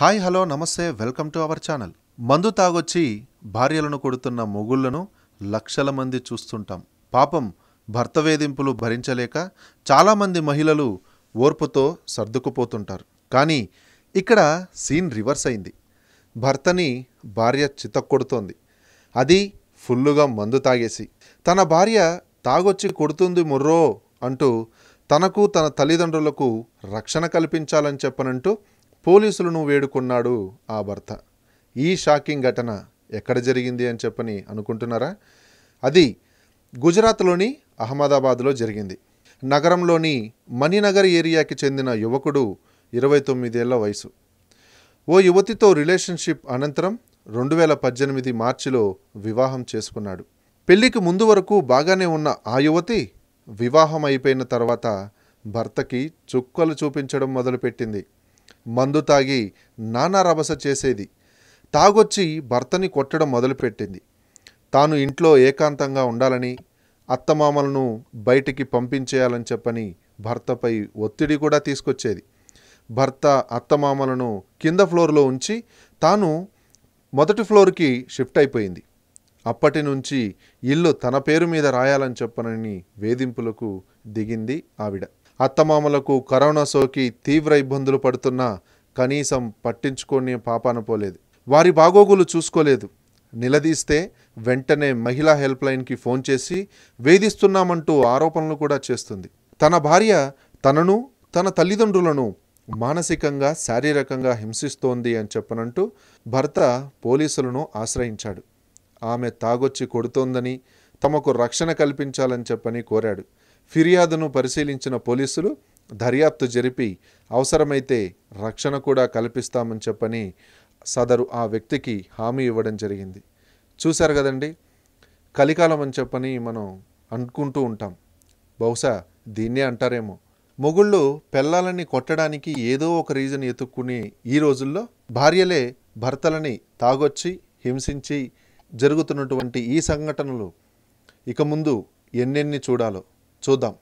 hi hello నమస్తే welcome to our channel మందు తాగొచ్చి భార్యలను కొడుతున్న మొగుళ్లను లక్షల మంది చూస్తుంటాం పాపం భర్త వేధింపులు భరించలేక చాలామంది మహిళలు ఓర్పుతో సర్దుకుపోతుంటారు కానీ ఇక్కడ సీన్ రివర్స్ అయింది భర్తని భార్య చితక్కొడుతోంది అది ఫుల్లుగా మందు తాగేసి తన భార్య తాగొచ్చి కొడుతుంది ముర్రో అంటూ తనకు తన తల్లిదండ్రులకు రక్షణ కల్పించాలని చెప్పనంటూ పోలీసులను వేడుకున్నాడు ఆ భర్త ఈ షాకింగ్ ఘటన ఎక్కడ జరిగింది అని చెప్పని అనుకుంటున్నారా అది గుజరాత్లోని అహ్మదాబాద్లో జరిగింది నగరంలోని మణినగర్ ఏరియాకి చెందిన యువకుడు ఇరవై తొమ్మిదేళ్ల వయసు ఓ యువతితో రిలేషన్షిప్ అనంతరం రెండు వేల పద్దెనిమిది మార్చిలో వివాహం చేసుకున్నాడు పెళ్లికి ముందు వరకు బాగానే ఉన్న ఆ యువతి వివాహం అయిపోయిన తర్వాత భర్తకి చుక్కలు చూపించడం మొదలుపెట్టింది మందు తాగి నానా రభస చేసేది తాగొచ్చి భర్తని కొట్టడం మొదలుపెట్టింది తాను ఇంట్లో ఏకాంతంగా ఉండాలని అత్తమామలను బయటికి పంపించేయాలని చెప్పని భర్తపై ఒత్తిడి కూడా తీసుకొచ్చేది భర్త అత్తమామలను కింద ఫ్లోర్లో ఉంచి తాను మొదటి ఫ్లోర్కి షిఫ్ట్ అయిపోయింది అప్పటి నుంచి ఇల్లు తన పేరు మీద రాయాలని చెప్పనని వేధింపులకు దిగింది ఆవిడ అత్తమామలకు కరోనా సోకి తీవ్ర ఇబ్బందులు పడుతున్నా కనీసం పట్టించుకొని పాపాన పోలేదు వారి బాగోగులు చూసుకోలేదు నిలదీస్తే వెంటనే మహిళా హెల్ప్ లైన్కి ఫోన్ చేసి వేధిస్తున్నామంటూ ఆరోపణలు కూడా చేస్తుంది తన భార్య తనను తన తల్లిదండ్రులను మానసికంగా శారీరకంగా హింసిస్తోంది అని చెప్పనంటూ భర్త పోలీసులను ఆశ్రయించాడు ఆమె తాగొచ్చి కొడుతోందని తమకు రక్షణ కల్పించాలని చెప్పని కోరాడు ఫిర్యాదును పరిశీలించిన పోలీసులు దర్యాప్తు జరిపి అవసరమైతే రక్షణ కూడా కల్పిస్తామని చెప్పని సదరు ఆ వ్యక్తికి హామీ ఇవ్వడం జరిగింది చూశారు కదండి కలికాలం అని చెప్పని మనం అనుకుంటూ ఉంటాం బహుశా దీన్నే అంటారేమో మొగుళ్ళు పిల్లలని కొట్టడానికి ఏదో ఒక రీజన్ ఎతుక్కుని ఈ రోజుల్లో భార్యలే భర్తలని తాగొచ్చి హింసించి జరుగుతున్నటువంటి ఈ సంఘటనలు ఇక ముందు ఎన్నెన్ని చూడాలో చూద్దాం